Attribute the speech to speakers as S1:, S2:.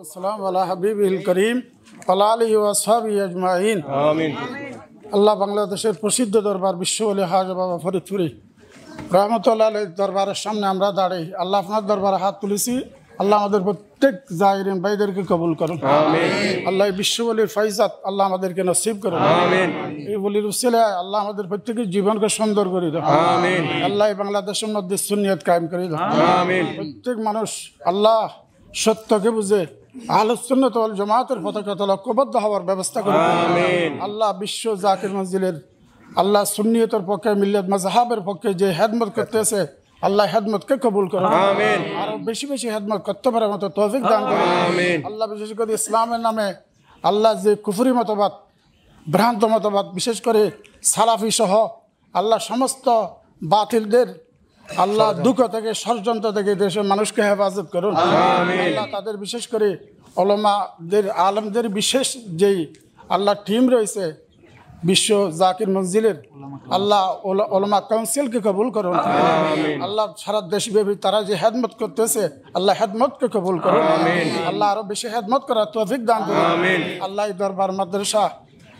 S1: والسلام على حبيبه الكريم وعلى آله وأصحابه أجمعين آمين আল্লাহ বাংলাদেশের প্রসিদ্ধ দরবার বিশ্ব হাজ বাবা ফরিদপুরি রহমতুল্লাহ দরবারের সামনে আমরা দাঁড়াই আল্লাহ আপনার দরবারে হাত তুলেছি আল্লাহ আমাদের প্রত্যেক জাহিরিন ভাইদেরকে কবুল করুন আল্লাহ বিশ্ব বলির ফাইজাত আল্লাহ আমাদেরকে নসিব করুন এই বলির উসিলে আল্লাহ আমাদের প্রত্যেকের জীবনকে সুন্দর করে দেন আল্লাহ বাংলাদেশের মধ্যে সুনিয়ত কায়েম করে দেন প্রত্যেক মানুষ আল্লাহ সত্যকে বুঝে আলোচনাতল জমাতের পতাকা তল ঐক্যবদ্ধ হওয়ার ব্যবস্থা করে আল্লাহ বিশ্ব জাকির মসজিদের আল্লাহ সুন্নিয়তের পক্ষে মিল্লত মজাহাবের পক্ষে যে হেদমত করতেছে আল্লাহ হেদমতকে কবুল করো আরো বেশি বেশি হেদমত করতে পারার মতো তৌফিক দান করো আল্লাহ বিশেষ করে ইসলামের নামে আল্লাহ যে কুফুরি মতবাদ ভ্রান্ত মতবাদ বিশেষ করে সালাফি সহ আল্লাহ সমস্ত বাতিলদের আল্লাহ দুঃখ থেকে ষড়যন্ত্র থেকে দেশের মানুষকে হেফাজত করুন আল্লাহ তাদের বিশেষ করে অলমাদের আলমদের বিশেষ যেই আল্লাহ টিম রয়েছে বিশ্ব জাকির মঞ্জিলের আল্লাহ ওলমা কাউন্সিলকে কবুল করুন আল্লাহ সারা দেশব্যাপী তারা যে হেদমত করতেছে আল্লাহ হেদমতকে কবুল করুন আল্লাহ আরো বেশি হেদমত করার তো দান আল্লাহ দরবার মাদ্রাসা